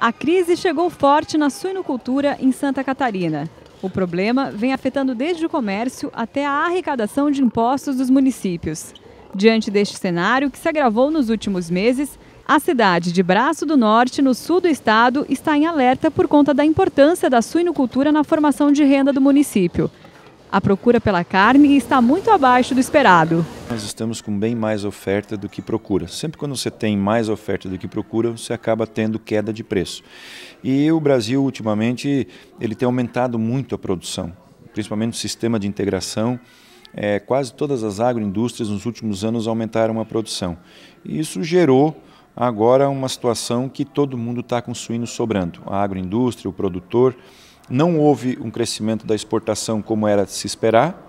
A crise chegou forte na suinocultura em Santa Catarina. O problema vem afetando desde o comércio até a arrecadação de impostos dos municípios. Diante deste cenário, que se agravou nos últimos meses, a cidade de Braço do Norte, no sul do estado, está em alerta por conta da importância da suinocultura na formação de renda do município. A procura pela carne está muito abaixo do esperado nós estamos com bem mais oferta do que procura. Sempre quando você tem mais oferta do que procura, você acaba tendo queda de preço. E o Brasil, ultimamente, ele tem aumentado muito a produção, principalmente o sistema de integração. É, quase todas as agroindústrias nos últimos anos aumentaram a produção. E isso gerou agora uma situação que todo mundo está com suíno sobrando. A agroindústria, o produtor, não houve um crescimento da exportação como era de se esperar,